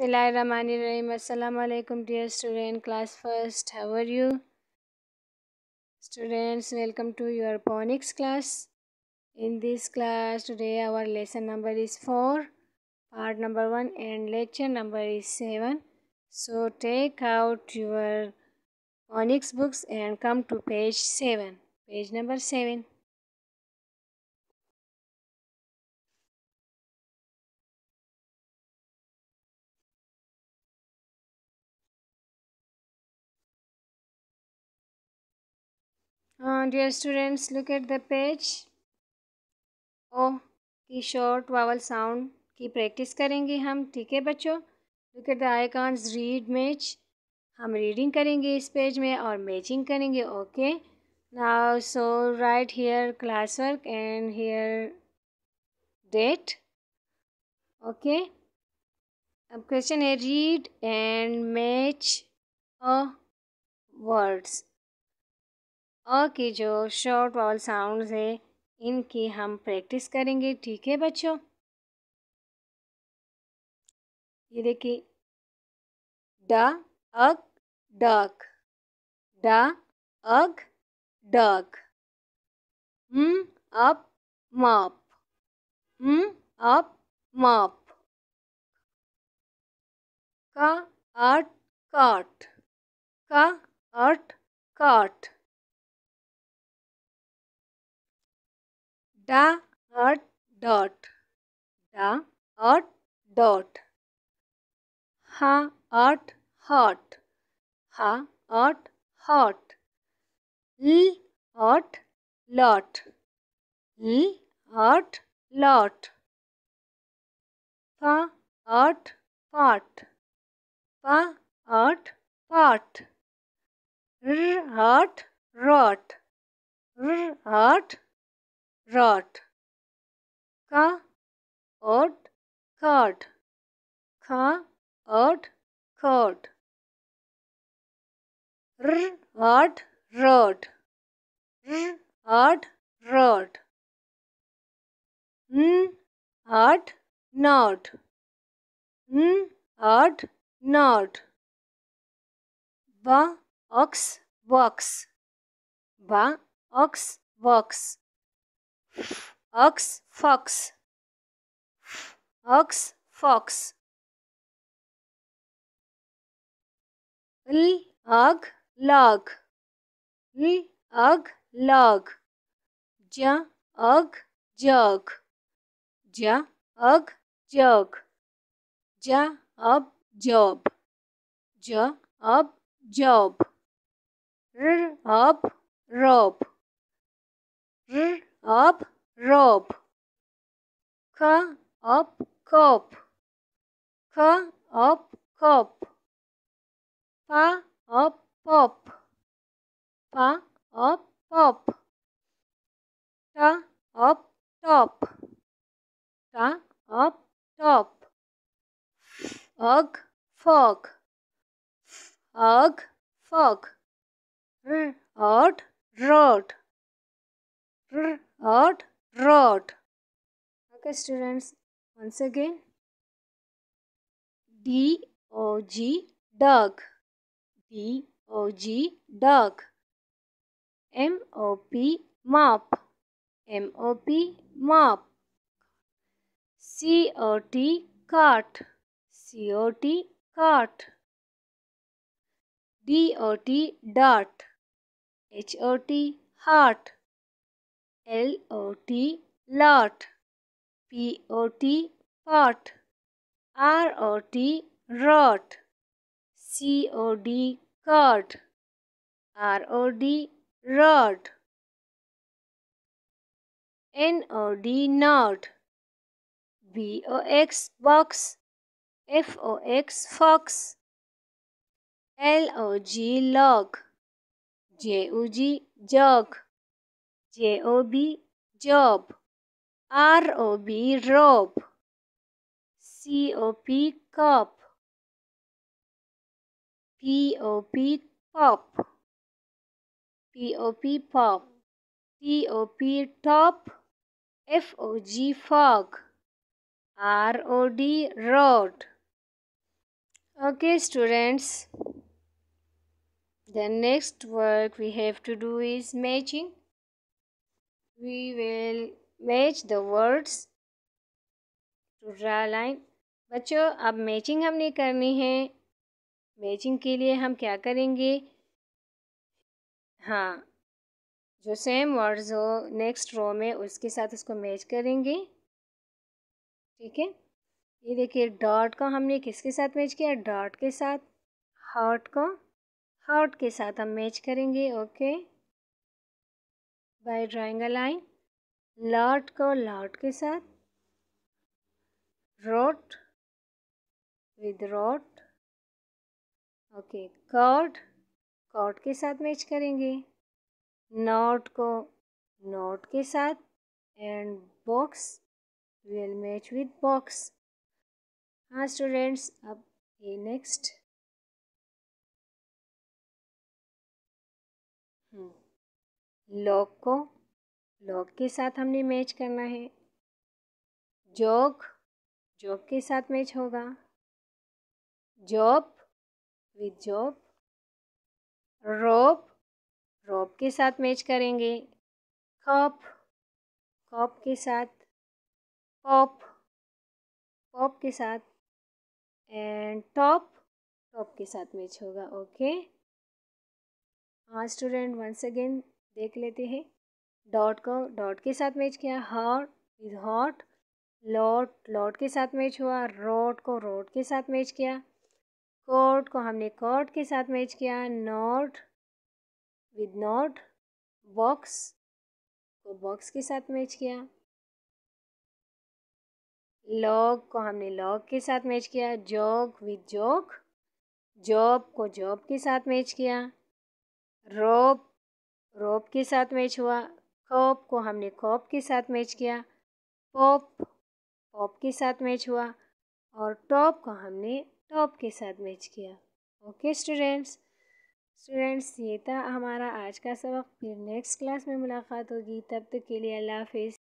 Assalamu alaikum dear student class first. How are you? Students, welcome to your phonics class. In this class today our lesson number is 4, part number 1 and lecture number is 7. So take out your phonics books and come to page 7. Page number 7. Dear students look at the page O की short vowel sound की practice करेंगे हम ठीक है बच्चों look at the icons read match हम reading करेंगे इस पेज में और मैचिंग करेंगे okay now so write here class work and here date okay अब क्वेश्चन है रीड एंड मैच वर्ड्स अ की जो शॉर्ट वॉल साउंड्स है इनकी हम प्रैक्टिस करेंगे ठीक है बच्चों ये देखिए ड og dog d og dog op mop op mop c ot काट का अट काट Da hot dot Da hot dot ha hot hot ha hot hot l hot lot l hot lot fa hot pot Fa hot pot r hot rot r hot rot ka ot cot kha ot cot r ot rot r ot rot n ot not n ot not ba ox box ba ox box ox fox ox fox l ag log l ag log j ag jog j ag jog j ab job j ab job r ab rob r up rope k up cop k up cop p up pop p up pop t up top t up top ug fog ug fog r out road r or rot. Okay, students, once again D O G dog, D O G dog, M O P mop, M O P mop, C O T cot, C O T cart, D cart, D O T dot, H O T heart. L O T lot P O T pot R O T rot C O D cod R O D rod N O D nod B O X box F O X fox L O G log J U G jog J O B job, R O B rob, rope, cop, P O P pop, P O P pop, T O P top, F O G fog, R O D road. Okay, students. The next work we have to do is matching we will match the words to draw line बच्चों अब matching हमने करनी है matching के लिए हम क्या करेंगे हाँ जो सेम वर्ड्स हो नेक्स्ट रो में उसके साथ उसको मैच करेंगे ठीक है ये देखिए डॉट को हमने किसके साथ मैच किया डॉट के साथ हार्ट को हार्ट के साथ हम मैच करेंगे okay okay? By drawing a line lot को लॉट के साथ rot with rot okay cot cot के साथ मैच करेंगे नॉट को नॉट के साथ and box will match with box हाँ स्टूडेंट्स अब ये नेक्स्ट लॉक को लॉक के साथ हमने मैच करना है जॉक जॉक के साथ मैच होगा job with job rope rope के साथ मैच करेंगे कप कप के साथ पॉप पॉप के साथ एंड टॉप टॉप के साथ मैच होगा ओके हाँ स्टूडेंट वंस अगेन देख लेते हैं डॉट को डॉट के साथ मैच किया hot with hot lot lot के साथ मैच हुआ रोड को रोड के साथ मैच किया कोर्ट को हमने कोर्ट के साथ मैच किया नॉट विद नॉट बॉक्स को बॉक्स के साथ मैच किया लॉग को हमने लॉग के साथ मैच किया जॉग विद जॉग जॉब को जॉब के साथ मैच किया रोप रोप के साथ मैच हुआ खोप को हमने खोप के साथ मैच किया पॉप पॉप के साथ मैच हुआ और टॉप को हमने टॉप के साथ मैच किया ओके स्टूडेंट्स स्टूडेंट्स ये था हमारा आज का सबक फिर नेक्स्ट क्लास में मुलाकात होगी तब तक के लिए अल्लाह हाफिज़